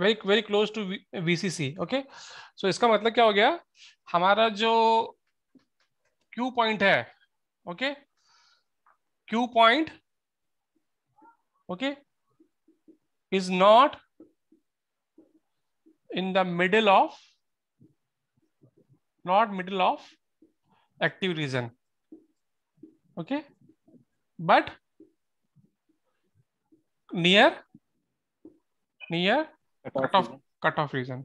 very very close to VCC okay so इसका मतलब क्या हो गया हमारा जो क्यू पॉइंट है okay Q point okay is not in the middle of not middle of active region okay but near near cutoff cutoff region,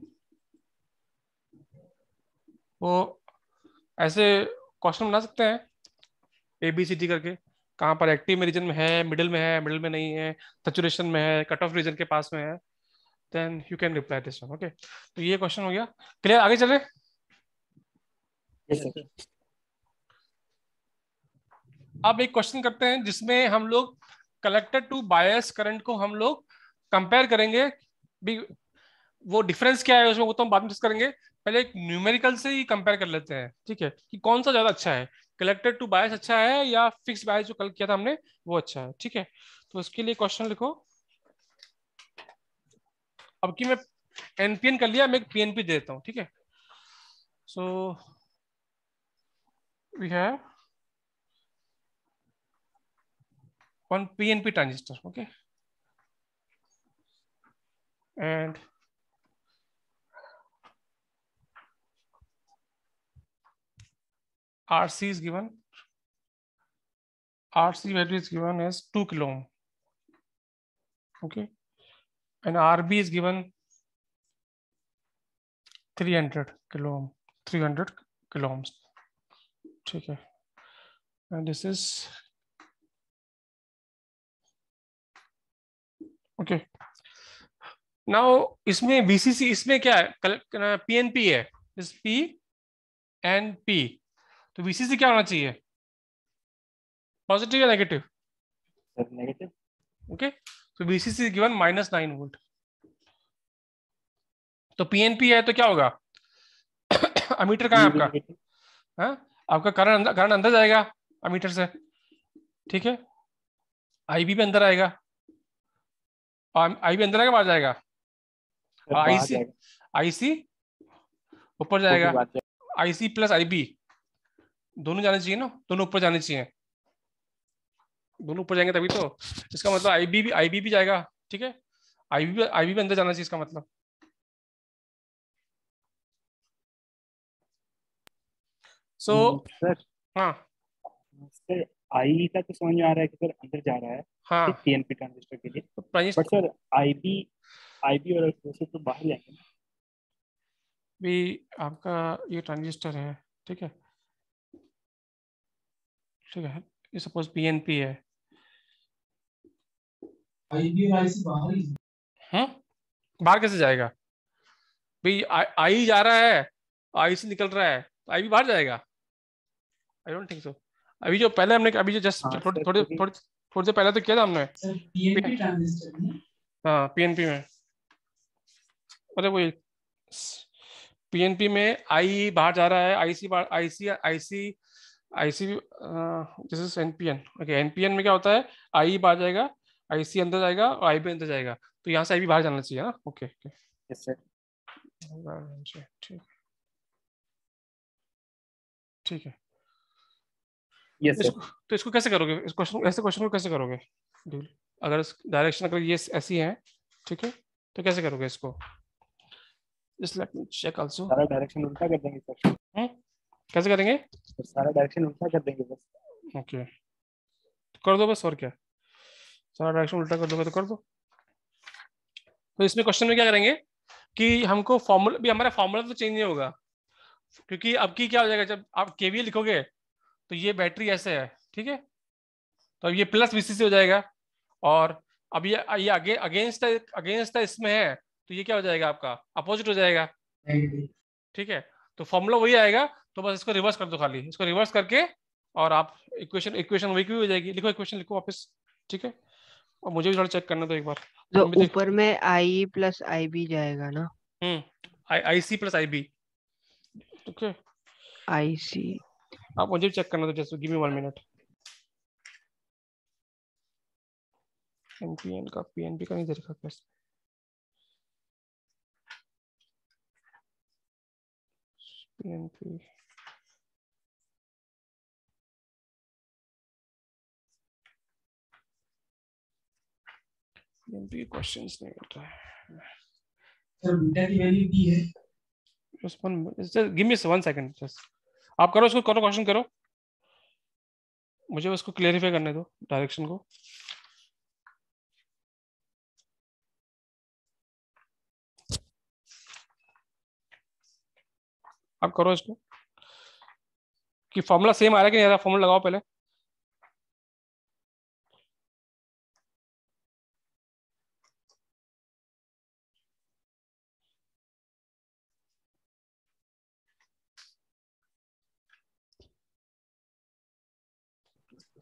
cutoff region. वो ऐसे क्वेश्चन बना सकते हैं ए बी सी डी करके कहाँ पर active region में है मिडिल में है मिडिल में नहीं है सचुरेशन में है कट ऑफ रीजन के पास में है then you can reply this one okay तो ये क्वेश्चन हो गया क्लियर आगे चले yes, sir. अब एक क्वेश्चन करते हैं जिसमें हम लोग कलेक्टेड टू बायस करंट को हम लोग कंपेयर करेंगे भी वो डिफरेंस क्या है उसमें वो तो हम बाद में डिस्कस करेंगे पहले एक न्यूमेरिकल से ही कंपेयर कर लेते हैं ठीक है कि कौन सा ज़्यादा अच्छा है कलेक्टेड टू बायस अच्छा है या फिक्स बायस जो कल किया था हमने वो अच्छा है ठीक है तो उसके लिए क्वेश्चन लिखो अब कि मैं एनपीएन कर लिया मैं एक पीएनपी देता हूँ ठीक है so we have one PNP transistor, okay? And RC is given, RC value is given as two kilo ohm, okay? And RB is given 300 kilo ohm, 300 kilo ohms, okay? And this is okay now इसमें BCC इसमें क्या है PNP है इस P N P तो BCC क्या होना चाहिए पॉजिटिव या नेगेटिव ओके तो BCC given minus nine volt तो पीएनपी है तो क्या होगा अमीटर कहाँ है आपका हाँ आपका करंट करंट अंदर जाएगा अमीटर से ठीक है आईबी भी अंदर आएगा आई भी अंदर के बाहर जाएगा आईसी आईसी ऊपर जाएगा आईसी प्लस आईबी दोनों जाने चाहिए ना दोनों ऊपर जाने चाहिए दोनों ऊपर जाएंगे तभी तो इसका मतलब आईबी भी आईबी भी जाएगा ठीक है आईबी आईबी भी अंदर जाना चाहिए इसका मतलब सो so, हम्म, हाँ आई e का तो समझ में आ रहा है कि सर अंदर जा रहा है हाँ। ट्रांजिस्टर के लिए सर आईबी आईबी और तो बाहर जाएंगे ना भी आपका ये ट्रांजिस्टर है ठीक है ठीक है ये सपोज पीएनपी है आईबी और आईसी बाहर ही हैं हाँ? बाहर कैसे जाएगा भाई आई जा रहा है आई से निकल रहा है तो आई भी बाहर जाएगा आई डोंट थिंक सो अभी जो पहले हमने अभी जो जस्ट हाँ, थोड़ी थोड़ी फोर से पहले तो किया था हमने हाँ पीएनपी में अरे वही पीएनपी में आई बाहर जा रहा है आईसी बाहर आईसी आईसी आईसी जैसे एनपीएन ओके एनपीएन में क्या होता है आई बाहर जाएगा आईसी अंदर जाएगा और आई बी अंदर जाएगा तो यहाँ से आई भी बाहर जाना चाहिए ना ओके ओके ठीक है yes, तो इसको, तो इसको कैसे करोगे इस क्वेश्चन ऐसे क्वेश्चन को कैसे करोगे अगर डायरेक्शन अगर ये ऐसी है ठीक है तो कैसे करोगे इसको just let me check also सारा डायरेक्शन उल्टा कर देंगे सर हैं कैसे करेंगे सारा डायरेक्शन उल्टा कर देंगे बस ओके तो कर दो बस और क्या सारा डायरेक्शन उल्टा कर दोगे तो कर दो तो इसमें क्वेश्चन में क्या करेंगे कि हमको फॉर्मूला भी हमारा फॉर्मूला तो चेंज नहीं होगा क्योंकि अब की क्या हो जाएगा जब आप केवीए लिखोगे तो ये बैटरी ऐसे है ठीक है तो ये प्लस बीसीसी हो जाएगा और अब ये ये अगे, अगेंस्ट अगेंस्ट इसमें है तो ये क्या हो जाएगा आपका अपोजिट हो जाएगा ठीक है तो फॉर्मूला वही आएगा तो बस इसको रिवर्स कर दो खाली इसको रिवर्स करके और आप इक्वेशन इक्वेशन वही की हो जाएगी लिखो इक्वेशन लिखो वापस ठीक है और मुझे भी थोड़ा चेक करना तो एक बार तो ऊपर में आई प्लस आई बी जाएगा ना हम्म आई सी प्लस आई बी ठीक है आई सी आप मुझे चेक करना तो जैसे give me one minute NPN का पीएनपी का नहीं दे रखा कैसे पीएनपी पीएनपी क्वेश्चंस नहीं होता है सर बीटा की वैल्यू दी है just one just give me one second just आप करो इसको करो क्वेश्चन करो मुझे उसको क्लियरिफाई करने दो डायरेक्शन को आप करो इसको कि फॉर्मूला सेम आ रहा है कि नहीं आ रहा फॉर्मूला लगाओ पहले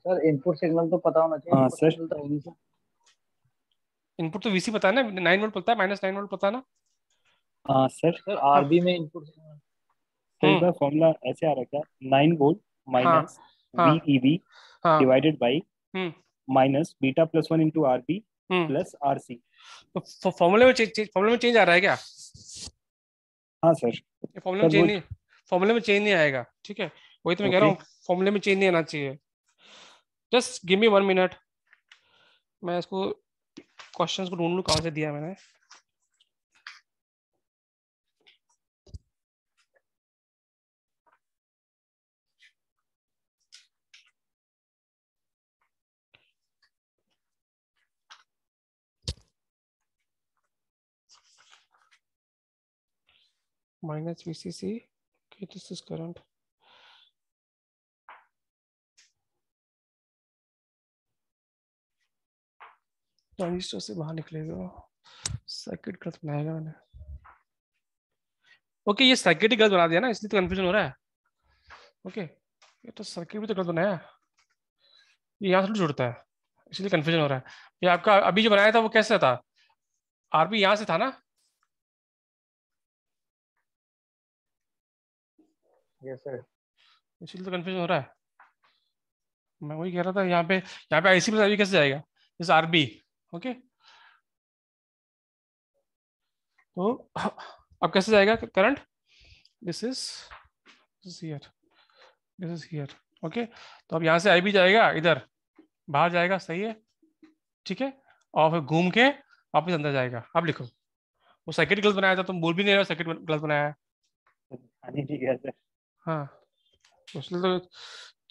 सर इनपुट सिग्नल तो पता होना चाहिए हां सर इनपुट तो वीसी तो पता है ना 9 वोल्ट पता है -9 वोल्ट पता है ना हां सर सर आरबी में इनपुट सिग्नल का फार्मूला ऐसे आ रहा क्या 9 volt minus VEB divided by हम minus beta plus 1 into RB plus RC तो फार्मूले में चेंज फार्मूले में चेंज आ रहा है क्या हां हाँ। e हाँ। हम्म। हम्म। तो सर हाँ, ये फार्मूला चेंज नहीं फार्मूले में चेंज नहीं आएगा ठीक है वही तो मैं कह रहा हूं फार्मूले में चेंज नहीं आना चाहिए just give me one minute मैं इसको क्वेश्चंस को ढूंढ लू कहाँ से दिया मैंने minus VCC Okay, this current register से बाहर निकलेगा सर्किट गलत बनाएगा मैंने ओके ये सर्किट ही गलत बना दिया ना इसलिए तो कंफ्यूजन हो रहा है ओके ये तो सर्किट भी तो गलत बनाया ये यहाँ से जुड़ता है इसलिए कन्फ्यूजन हो रहा है ये आपका अभी जो बनाया था वो कैसे था आर पी यहाँ से था ना यस इसलिए तो कंफ्यूजन हो रहा है मैं वही कह रहा था यहाँ पे यहाँ पे आईसी प्लस कैसे जाएगा जैसे आरबी ओके तो अब कैसे जाएगा current this is here this is here okay तो अब यहां से आई भी जाएगा इधर बाहर जाएगा सही है ठीक है और फिर घूम के वापस अंदर जाएगा अब लिखो वो सर्किट गलत बनाया था तुम बोल भी नहीं रहे सर्किट गलत बनाया है हाँ, हाँ। उसने तो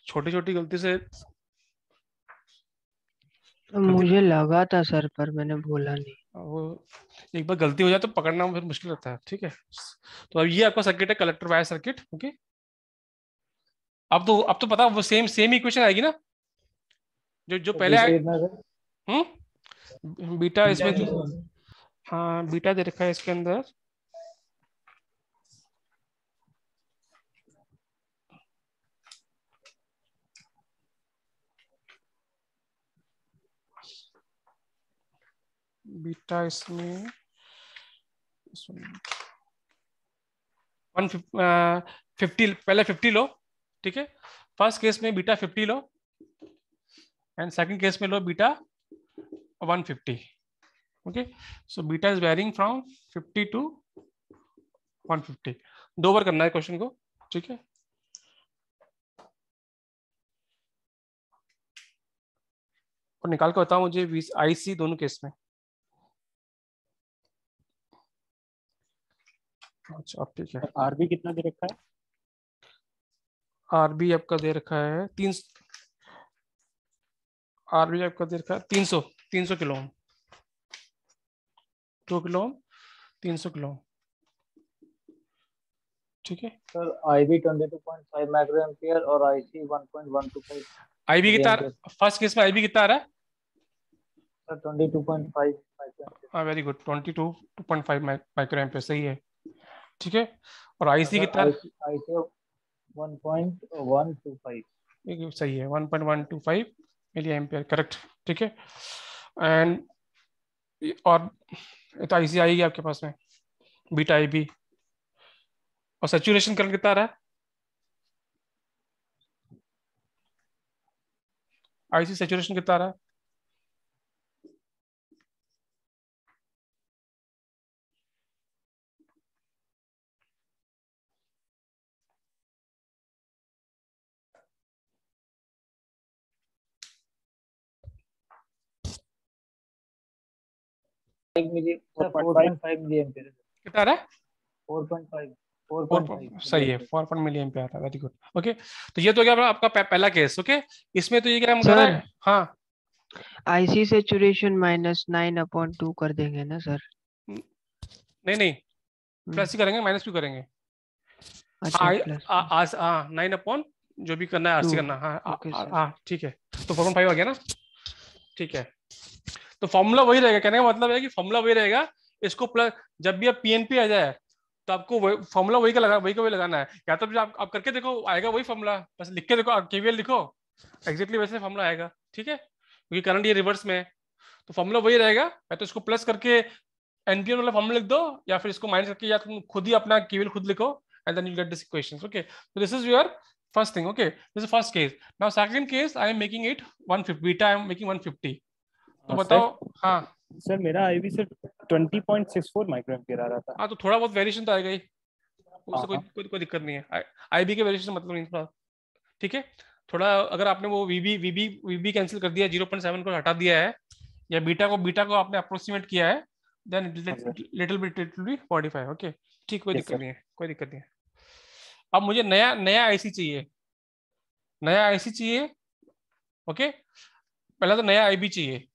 छोटी छोटी गलती से मुझे लगा था सर पर मैंने बोला नहीं वो एक बार गलती हो जाए तो पकड़ना फिर मुश्किल रहता है ठीक है तो अब ये आपका सर्किट है कलेक्टर वायर सर्किट ओके अब तो अब तो पता वो सेम सेम इक्वेशन आएगी ना जो जो पहले आए हम्म बीटा इसमें हाँ बीटा दे रखा है इसके अंदर बीटा इसमें वन फिफ्टी uh, पहले फिफ्टी लो ठीक है फर्स्ट केस में बीटा फिफ्टी लो एंड सेकंड केस में लो beta one fifty okay so beta is varying from fifty to one fifty दो बार करना है क्वेश्चन को ठीक है और निकाल के बताओ मुझे आई सी दोनों केस में अच्छा ठीक है आरबी कितना दे रखा है आरबी आपका दे रखा है तीन आरबी आपका दे रखा है तीन सौ तीन सौ किलो दो किलो तीन सौ किलो ठीक है sir IB five micro ampere और आईसी 1.125 आईबी कितना फर्स्ट केस में आईबी कितना आ रहा है sir 22.5 very good five micro ampere सही है ठीक है और आईसी कितना आईसी 1.125 सही है 1.125 मिली एम्पियर करेक्ट ठीक है एंड और तो आईसी आएगी आपके पास में बीटा आई बी और सेचुरेशन करंट कितना आ रहा है आईसी सेचुरेशन कितना आ रहा है 5 मिली 4.5 मिली एम्पियर कितना रहा है 4.5 सही है फोर मिली एम पे आता वेरी गुड ओके तो ये तो क्या आपका पहला केस ओके इसमें तो ये क्या हम कर रहे हैं हाँ IC saturation minus nine upon two कर देंगे ना सर नहीं नहीं प्लस ही करेंगे माइनस भी करेंगे अच्छा नाइन अपॉन जो भी करना है आरसी करना हाँ ठीक है तो फोर पॉइंट फाइव आ गया ना ठीक है तो फॉर्मूला वही रहेगा कहने का मतलब है कि फॉर्मूला वही रहेगा इसको प्लस जब भी आप पीएनपी आ जाए तो आपको फॉर्मूला वही का लगा वही का वही लगाना है या तो आप, आप करके देखो आएगा वही फॉर्मूला बस लिख के देखो आप केवीएल लिखो एग्जैक्टली वैसे फॉर्मूला आएगा ठीक है क्योंकि करंट ये रिवर्स में है तो फॉर्मूला वही रहेगा या तो इसको प्लस करके एनपीएन वाला फॉर्मूला लिख दो या फिर इसको माइनस करके या तुम खुद ही अपना केवीएल खुद लिखो and then you get this equation okay तो this is your first thing okay this is first case now second case I am making it 150 beta i am making 150 तो बताओ हाँ सर मेरा आईवी सर 20.64 माइक्रोएम्पियर आ रहा था हाँ तो थोड़ा बहुत वेरिएशन तो आएगा ही उससे कोई हाँ। कोई कोई दिक्कत नहीं है आईबी के वेरिएशन मतलब नहीं थोड़ा ठीक है थोड़ा अगर आपने वो वीबी वीबी वीबी कैंसिल कर दिया जीरो पॉइंट सेवन को हटा दिया है या बीटा को बीटा को आपने अप्रोक्सीमेट किया है then little bit it be forty five okay ठीक कोई दिक्कत नहीं है कोई दिक्कत नहीं है अब मुझे नया नया आईसी चाहिए नया आईसी चाहिए ओके पहला तो नया आईबी चाहिए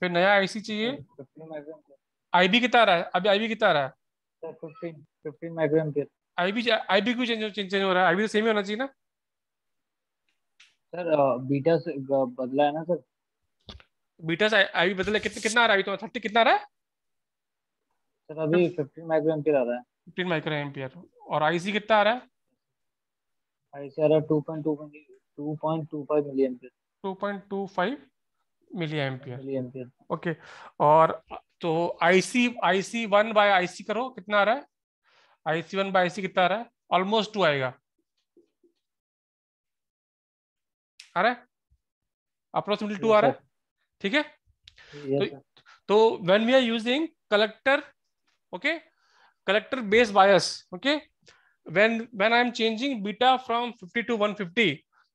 फिर नया आईसी चाहिए आईबी कितना रहा है अभी आईबी कितना रहा है आईबी आईबी क्यों चेंज चेंज हो रहा है आईबी तो सेम ही होना चाहिए ना सर बीटा से बदला है ना सर बीटा से आईबी बदला कितना कितना आ रहा है अभी तो थर्टी कितना आ रहा है सर अभी 15 माइक्रो एम्पीयर आ रहा है 15 माइक्रो एम्पीयर और आईसी कितना आ रहा है आईसी आ रहा है two two two two point point point five million पे two point two five milli ampere okay और तो IC IC one by IC करो कितना आ रहा है आईसी वन बाय आईसी कितना आ रहा है ऑलमोस्ट टू आएगा आ रहा है अप्रोक्सीमेटली टू आ रहा है ठीक है तो when we are using collector okay collector base bias okay when when I am changing beta from fifty to one fifty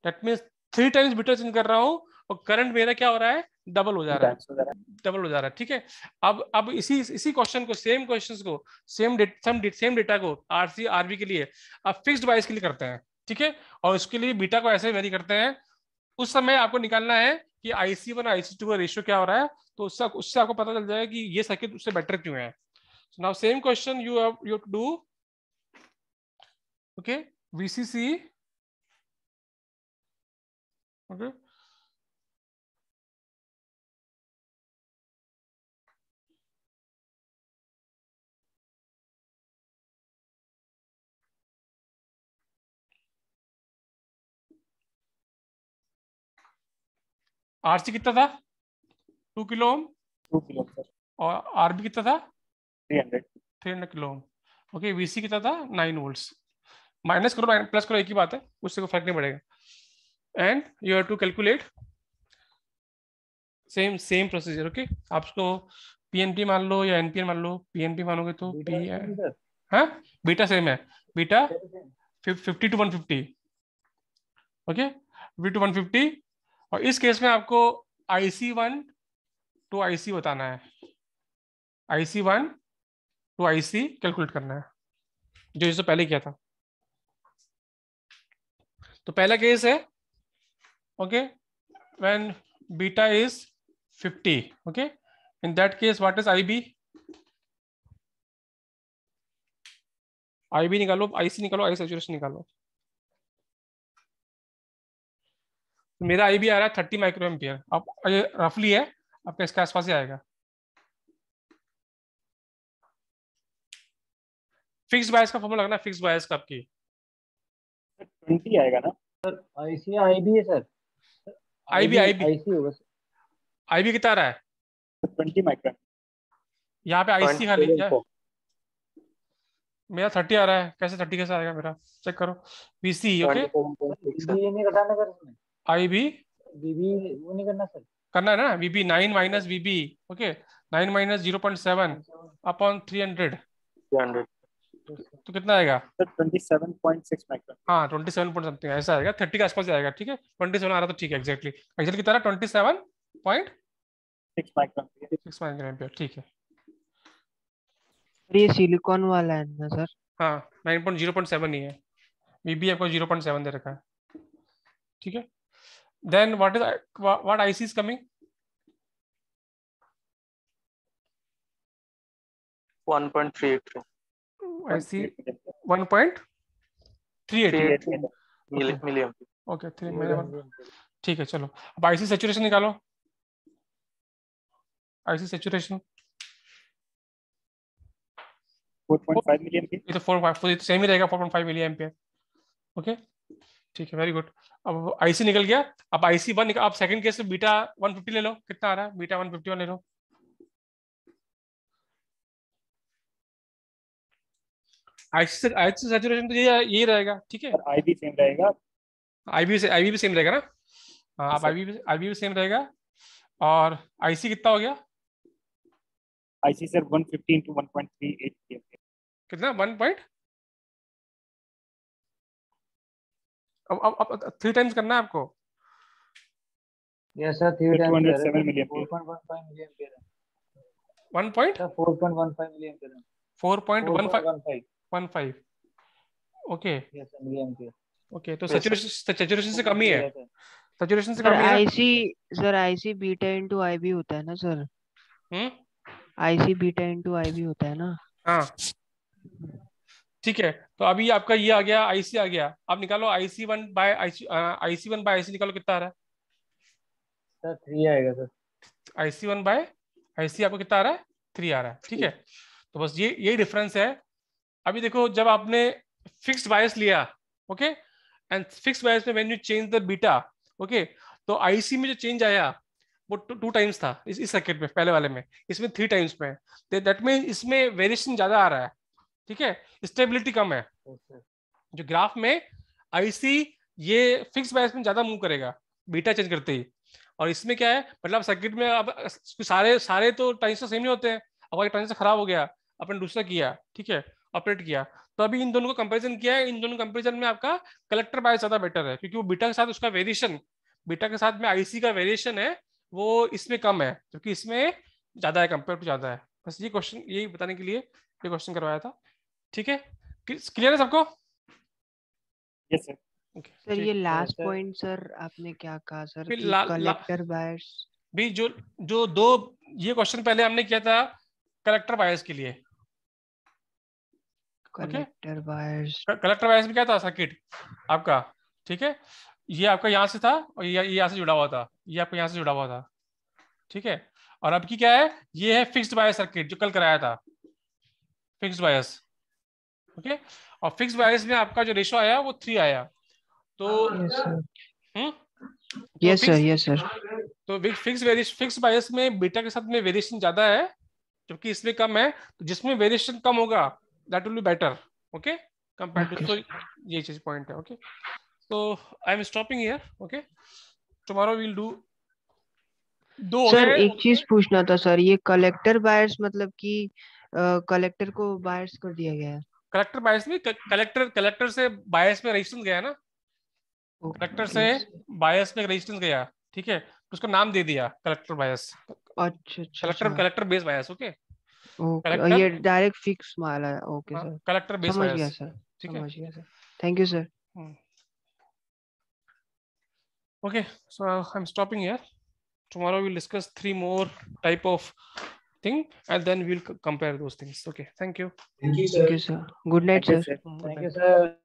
that means three times beta change कर रहा हूं और करंट मेरा क्या हो रहा है डबल हो जा रहा है डबल हो जा रहा है ठीक है अब अब इसी इसी क्वेश्चन को सेम क्वेश्चन को सेम सम सेम डेटा को आरसी आरबी के लिए अब फिक्स्ड वाइज के लिए करते हैं ठीक है और उसके लिए बीटा को ऐसे वेरी करते हैं उस समय आपको निकालना है कि आईसी वन आईसी टू का रेशियो क्या हो रहा है तो उससे उससे आपको पता चल जाएगा कि ये सर्किट उससे बेटर क्यों है now same question you you to do okay VCC okay R C कितना था two kilo ohm two kilo और आर बी कितना था three hundred three hundred kilo ohm okay V C कितना था नाइन वोल्ट माइनस करो minus plus करो एक ही बात है उससे कोई फर्क नहीं पड़ेगा and you have to calculate same same procedure okay आप उसको पीएनपी मान लो या एनपीएन मान लो पीएनपी मानोगे तो पी हाँ बीटा सेम है beta fifty to one fifty okay V to one fifty और इस केस में आपको आई C one two I C बताना है I C one two I C calculate करना है जो इससे पहले किया था तो पहला केस है okay when beta is 50 okay in that case what is I B I B निकालो आईसी निकालो आई सेचुरेशन निकालो तो मेरा आई भी आ रहा है थर्टी माइक्रो एम्पियर अब ये रफली है आपका इसके आसपास ही आएगा फिक्स बायस का फॉर्मूला लगना फिक्स बायस का आपकी ट्वेंटी आएगा ना सर आईसी आई आईबी है sir I IB IB IC होगा आईबी कितना रहा है ट्वेंटी माइक्रो यहाँ पे आईसी खाली है मेरा थर्टी आ रहा है कैसे थर्टी कैसे आएगा मेरा चेक करो बीसी ओके बीसी नहीं घटाना कर आई बी बीबी वो नहीं करना सर करना है ना BB nine minus BB okay nine minus zero point seven upon three hundred तो कितना आएगा हाँ ट्वेंटी सेवन पॉइंट समथिंग ऐसा आएगा थर्टी के आसपास आएगा ठीक है ट्वेंटी सेवन आ रहा तो ठीक है एक्जैक्टली एक्जैक्ट कितना twenty seven point six micron ठीक है ये सिलिकॉन वाला है ना सर हाँ nine point zero point seven ही है बीबी आपको जीरो पॉइंट सेवन दे रखा है ठीक है then what is what ic is coming ठीक है चलो अब ic सैचुरेशन निकालो ic सैचुरेशन 4.5 मिली एंपियर ये तो 4.5 सेम तो ही रहेगा 4.5 मिली एंपियर ओके okay? ठीक है वेरी गुड अब आईसी निकल गया अब आईसी वन आप सेकंड केस में बीटा वन फिफ्टी ले लो कितना आ रहा है बीटा वन फिफ्टी वन ले लो आईसी से आईसी सैचुरेशन तो ये यही रहेगा ठीक है आई आईबी सेम रहेगा आईबी से आईबी भी सेम रहेगा ना आप हाँ, आईबी भी आईबी भी सेम रहेगा और आईसी कितना हो गया IC sir one fifteen two one point three eight कितना वन पॉइंट अब अब, अब थ्री टाइम्स करना है आपको yes sir three times 207 million 4.15 million ampere 1 point 4.15 million ampere 4.15 15 okay yes sir million ampere okay तो सैचुरेशन सैचुरेशन से कम ही है सैचुरेशन से कम ही है IC sir IC beta into IB होता है ना sir hmm IC beta into IB होता है ना हां ठीक है तो अभी आपका ये आ गया आईसी आ गया आप निकालो IC one by IC one by IC निकालो कितना आ रहा है थ्री आएगा sir IC one by IC आपको कितना आ रहा है थ्री आ रहा है ठीक है तो बस ये यही डिफरेंस है अभी देखो जब आपने फिक्स बायस लिया ओके एंड फिक्स बायस में when you change the beta okay तो आईसी में जो चेंज आया वो टू टाइम्स था इस सर्किट में पहले वाले में इसमें थ्री टाइम्स में दैट मीन इसमें वेरिएशन ज्यादा आ रहा है ठीक है स्टेबिलिटी कम है जो ग्राफ में आईसी ये फिक्स बायस में ज्यादा मूव करेगा बीटा चेंज करते ही और इसमें क्या है मतलब सर्किट में अब सारे सारे तो ट्रांजिस्टर सेम नहीं होते हैं अगर ट्रांजिस्टर खराब हो गया अपन दूसरा किया ठीक है ऑपरेट किया तो अभी इन दोनों को कंपेरिजन किया है इन दोनों कंपेरिजन में आपका कलेक्टर बायस ज्यादा बेटर है क्योंकि वो बीटा के साथ उसका वेरिएशन बीटा के साथ में आईसी का वेरिएशन है वो इसमें कम है क्योंकि इसमें ज्यादा है कंपेयर टू ज्यादा है बस ये क्वेश्चन यही बताने के लिए ये क्वेश्चन करवाया था ठीक है क्लियर है सबको सर ये लास्ट पॉइंट सर आपने क्या कहा सर कलेक्टर बायर्स भी जो जो दो ये क्वेश्चन पहले हमने किया था कलेक्टर बायर्स के लिए कलेक्टर बायर्स कलेक्टर बायर्स में क्या था सर्किट आपका ठीक है ये आपका यहाँ से था और ये यहाँ से जुड़ा हुआ था ये आपका यहाँ से जुड़ा हुआ था ठीक है और अब की क्या है ये है फिक्स्ड बायस सर्किट जो कल कराया था फिक्स्ड बायस ओके okay? और फिक्स बायस में आपका जो रेशो आया वो थ्री आया तो यस यस सर तो फिक्स फिक्स बायस में बीटा के साथ में वेरिएशन ज्यादा है जबकि इसमें कम है तो जिसमें वेरिएशन कम होगा that will be better okay compare to तो ये चीज पॉइंट है ओके तो I am stopping here okay tomorrow we will do दो सर एक चीज पूछना था सर ये कलेक्टर बायर्स मतलब कि कलेक्टर को बायर्स कर दिया गया है कलेक्टर बायस में कलेक्टर कलेक्टर से बायस में रजिस्टेंस गया ना कलेक्टर से बायस में रजिस्टेंस गया ठीक है तो उसका नाम दे दिया कलेक्टर बायस अच्छा collector collector base bias okay collector ये डायरेक्ट फिक्स माल है ओके सर कलेक्टर बेस समझ गया सर समझ गया sir thank you sir okay so I am stopping here tomorrow we will discuss three more type of thing and then we'll compare those things okay thank you thank you sir, thank you, sir. good night thank sir. You, sir. thank you sir